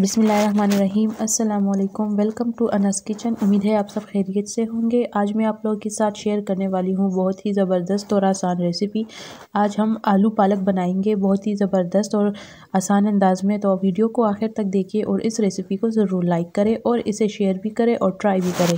बिसमीम अल्लाम welcome to Anas kitchen उम्मीद है आप सब खैरियत से होंगे आज मैं आप लोगों के साथ शेयर करने वाली हूँ बहुत ही ज़बरदस्त और आसान रेसिपी आज हम आलू पालक बनाएंगे बहुत ही ज़बरदस्त और आसान अंदाज में तो वीडियो को आखिर तक देखिए और इस रेसिपी को ज़रूर लाइक करें और इसे शेयर भी करें और ट्राई भी करें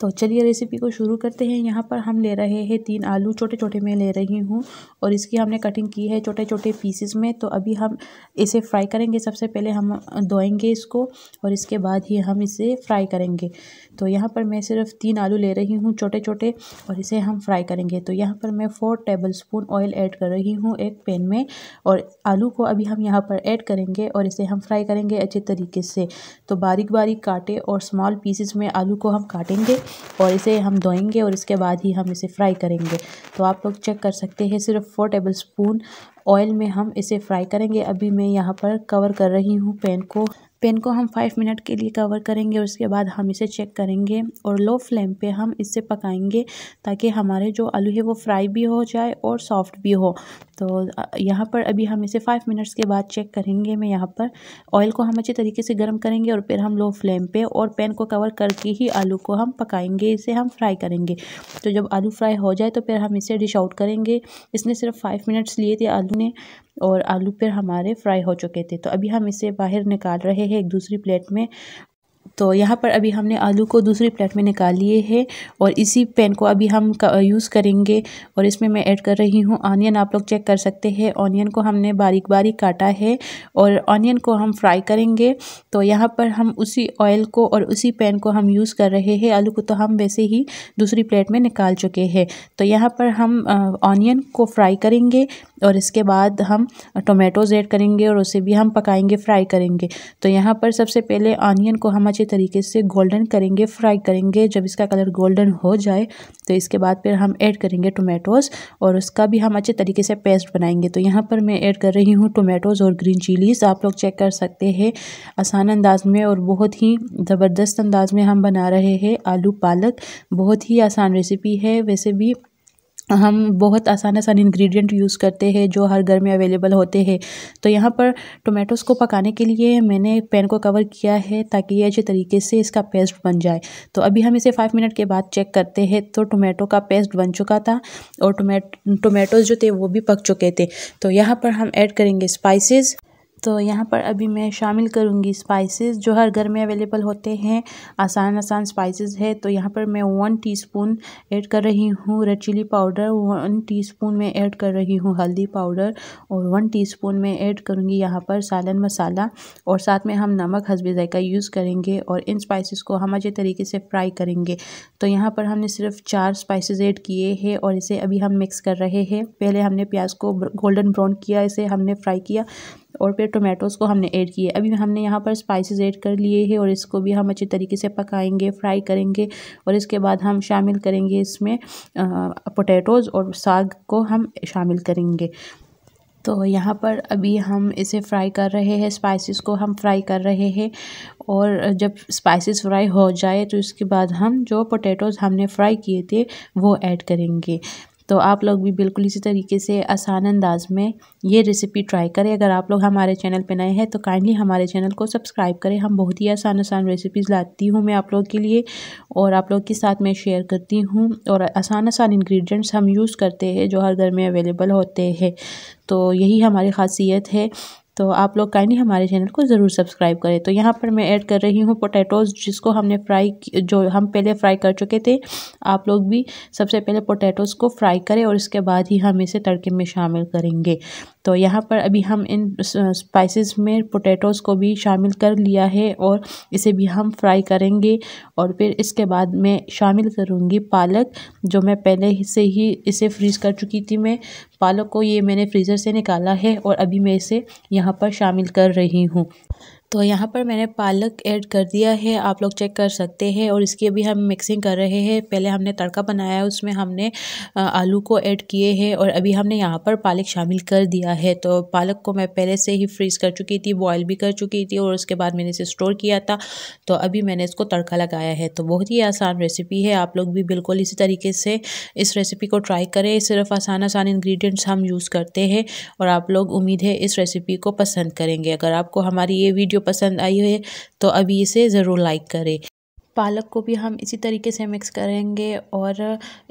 तो चलिए रेसिपी को शुरू करते हैं यहाँ पर हम ले रहे हैं तीन आलू छोटे छोटे मैं ले रही हूँ और इसकी हमने कटिंग की है छोटे छोटे पीसेस में तो अभी हम इसे फ्राई करेंगे सबसे पहले हम धोएंगे इसको और इसके बाद ही हम इसे फ्राई करेंगे तो यहाँ पर मैं सिर्फ तीन आलू ले रही हूँ छोटे छोटे और इसे हम फ्राई करेंगे तो यहाँ पर मैं four tablespoon oil add कर रही हूँ एक पेन में और आलू को अभी हम यहाँ पर ऐड करेंगे और इसे हम फ्राई करेंगे अच्छे तरीके से तो बारीक बारीक काटे और स्मॉल पीसेस में आलू को हम काटेंगे और इसे हम धोएंगे और इसके बाद ही हम इसे फ्राई करेंगे तो आप लोग चेक कर सकते हैं सिर्फ फोर टेबल स्पून ऑयल में हम इसे फ्राई करेंगे अभी मैं यहाँ पर कवर कर रही हूँ पैन को पेन को हम फाइव मिनट के लिए कवर करेंगे उसके बाद हम इसे चेक करेंगे और लो फ्लेम पे हम इसे पकाएंगे ताकि हमारे जो आलू है वो फ्राई भी हो जाए और सॉफ्ट भी हो तो यहाँ पर अभी हम इसे फाइव मिनट्स के बाद चेक करेंगे मैं यहाँ पर ऑयल को हम अच्छे तरीके से गर्म करेंगे और फिर हम लो फ्लेम पे और पेन को कवर करके ही आलू को हम पकाएंगे इसे हम फ्राई करेंगे तो जब आलू फ्राई हो जाए तो फिर हम इसे डिश आउट करेंगे इसने सिर्फ फाइव मिनट्स लिए थे आलू ने और आलू फिर हमारे फ्राई हो चुके थे तो अभी हम इसे बाहर निकाल रहे हैं हैं एक दूसरी प्लेट में तो यहाँ पर अभी हमने आलू को दूसरी प्लेट में निकाल लिए है और इसी पैन को अभी हम यूज़ करेंगे और इसमें मैं ऐड कर रही हूँ ऑनियन आप लोग चेक कर सकते हैं ऑनियन को हमने बारीक बारीक काटा है और ऑनियन को हम फ्राई करेंगे तो यहाँ पर हम उसी ऑयल को और उसी पैन को हम यूज़ कर रहे हैं आलू को तो हम वैसे ही दूसरी प्लेट में निकाल चुके हैं तो यहाँ पर हम ऑनियन को फ्राई करेंगे और इसके बाद हम टोमेटोज़ ऐड करेंगे और उसे भी हम पकाएंगे फ्राई करेंगे तो यहाँ पर सबसे पहले आनियन को हम अच्छे तरीके से गोल्डन करेंगे फ्राई करेंगे जब इसका कलर गोल्डन हो जाए तो इसके बाद फिर हम ऐड करेंगे टोमेटोज़ और उसका भी हम अच्छे तरीके से पेस्ट बनाएंगे तो यहाँ पर मैं ऐड कर रही हूँ टोमेटोज़ और ग्रीन चिलीज़ आप लोग चेक कर सकते हैं आसान अंदाज में और बहुत ही ज़बरदस्त अंदाज में हम बना रहे हैं आलू पालक बहुत ही आसान रेसिपी है वैसे भी हम बहुत आसान आसान इंग्रेडिएंट यूज़ करते हैं जो हर घर में अवेलेबल होते हैं तो यहाँ पर टोमेटोज़ को पकाने के लिए मैंने पैन को कवर किया है ताकि ये अच्छे तरीके से इसका पेस्ट बन जाए तो अभी हम इसे फाइव मिनट के बाद चेक करते हैं तो टोमेटो का पेस्ट बन चुका था और टोमेटो टोमेटोज़ जो थे वो भी पक चुके थे तो यहाँ पर हम ऐड करेंगे स्पाइसेस तो यहाँ पर अभी मैं शामिल करूँगी स्पाइसेस जो हर घर में अवेलेबल होते हैं आसान आसान स्पाइसेस है तो यहाँ पर मैं वन टीस्पून ऐड कर रही हूँ red chili powder one teaspoon में ऐड कर रही हूँ हल्दी पाउडर और वन टीस्पून में ऐड करूँगी यहाँ पर सालन मसाला और साथ में हम नमक हसब ज़ायका यूज़ करेंगे और इन स्पाइसिस को हम अच्छे तरीके से फ्राई करेंगे तो यहाँ पर हमने सिर्फ चार स्पाइस ऐड किए हैं और इसे अभी हम मिक्स कर रहे हैं पहले हमने प्याज को गोल्डन ब्राउन किया इसे हमने फ्राई किया और फिर टोमेटोज़ को हमने ऐड किए अभी हमने यहाँ पर स्पाइसेस ऐड कर लिए हैं और इसको भी हम अच्छे तरीके से पकाएंगे फ्राई करेंगे और इसके बाद हम शामिल करेंगे इसमें पोटैटोज़ और साग को हम शामिल करेंगे तो यहाँ पर अभी हम इसे फ्राई कर रहे हैं स्पाइसेस को हम फ्राई कर रहे हैं और जब स्पाइसेस फ्राई हो जाए तो इसके बाद हम जो पोटैटोज़ हमने फ्राई किए थे वो ऐड करेंगे तो आप लोग भी बिल्कुल इसी तरीके से आसान अंदाज में ये रेसिपी ट्राई करें अगर आप लोग हमारे चैनल पर नए हैं तो काइंडली हमारे चैनल को सब्सक्राइब करें हम बहुत ही आसान आसान रेसिपीज़ लाती हूँ मैं आप लोग के लिए और आप लोग के साथ मैं शेयर करती हूँ और आसान आसान इन्ग्रीडियंट्स हम यूज़ करते हैं जो हर घर में अवेलेबल होते हैं तो यही हमारी खासियत है तो आप लोग काइंडली हमारे चैनल को ज़रूर सब्सक्राइब करें तो यहाँ पर मैं ऐड कर रही हूँ पोटैटोज़ जिसको हमने फ्राई जो हम पहले फ्राई कर चुके थे आप लोग भी सबसे पहले पोटैटोज़ को फ्राई करें और इसके बाद ही हम इसे तड़के में शामिल करेंगे तो यहाँ पर अभी हम इन स्पाइसेस में पोटैटोस को भी शामिल कर लिया है और इसे भी हम फ्राई करेंगे और फिर इसके बाद मैं शामिल करूँगी पालक जो मैं पहले से ही इसे फ्रीज़ कर चुकी थी मैं पालक को ये मैंने फ्रीज़र से निकाला है और अभी मैं इसे यहाँ पर शामिल कर रही हूँ तो यहाँ पर मैंने पालक ऐड कर दिया है आप लोग चेक कर सकते हैं और इसकी अभी हम मिक्सिंग कर रहे हैं पहले हमने तड़का बनाया है उसमें हमने आलू को ऐड किए हैं और अभी हमने यहाँ पर पालक शामिल कर दिया है तो पालक को मैं पहले से ही फ्रीज़ कर चुकी थी बॉयल भी कर चुकी थी और उसके बाद मैंने इसे स्टोर किया था तो अभी मैंने इसको तड़का लगाया है तो बहुत ही आसान रेसिपी है आप लोग भी बिल्कुल इसी तरीके से इस रेसिपी को ट्राई करें सिर्फ आसान आसान इन्ग्रीडियंट्स हम यूज़ करते हैं और आप लोग उम्मीद है इस रेसिपी को पसंद करेंगे अगर आपको हमारी ये वीडियो पसंद आई है तो अभी इसे ज़रूर लाइक करें पालक को भी हम इसी तरीके से मिक्स करेंगे और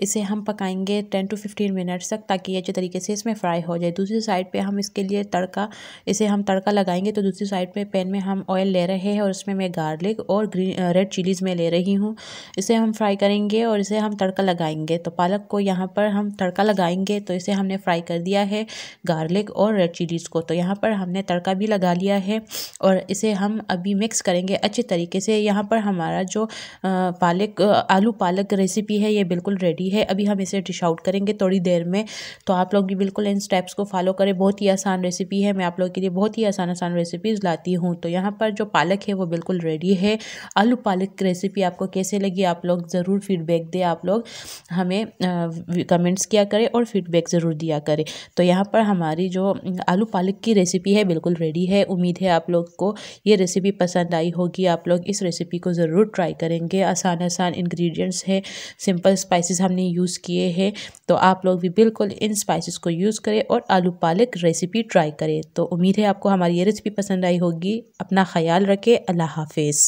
इसे हम पकाएंगे टेन टू फिफ्टीन मिनट्स तक ताकि अच्छे तरीके से इसमें फ्राई हो जाए दूसरी साइड पे हम इसके लिए तड़का इसे हम तड़का लगाएंगे तो दूसरी साइड पे पैन में हम ऑयल ले रहे हैं और इसमें मैं गार्लिक और ग्रीन रेड चिलीज़ में ले रही हूँ इसे हम फ्राई करेंगे और इसे हम तड़का लगाएंगे तो पालक को यहाँ पर हम तड़का लगाएंगे तो इसे हमने फ्राई कर दिया है गार्लिक और रेड चिलीज़ को तो यहाँ पर हमने तड़का भी लगा लिया है और इसे हम अभी मिक्स करेंगे अच्छे तरीके से यहाँ पर हमारा जो पालक आलू पालक रेसिपी है ये बिल्कुल रेडी है अभी हम इसे डिश आउट करेंगे थोड़ी देर में तो आप लोग भी बिल्कुल इन स्टेप्स को फॉलो करें बहुत ही आसान रेसिपी है मैं आप लोगों के लिए बहुत ही आसान आसान रेसिपीज़ लाती हूँ तो यहाँ पर जो पालक है वो बिल्कुल रेडी है आलू पालक रेसिपी आपको कैसे लगी आप लोग ज़रूर फीडबैक दें आप लोग हमें कमेंट्स किया करें और फीडबैक ज़रूर दिया करें तो यहाँ पर हमारी जो आलू पालक की रेसिपी है बिल्कुल रेडी है उम्मीद है आप लोग को ये रेसिपी पसंद आई होगी आप लोग इस रेसिपी को ज़रूर ट्राई करेंगे आसान आसान इंग्रेडिएंट्स है सिंपल स्पाइसेस हमने यूज़ किए हैं तो आप लोग भी बिल्कुल इन स्पाइसेस को यूज़ करें और आलू पालक रेसिपी ट्राई करें तो उम्मीद है आपको हमारी ये रेसिपी पसंद आई होगी अपना ख्याल रखें अल्लाह हाफिज़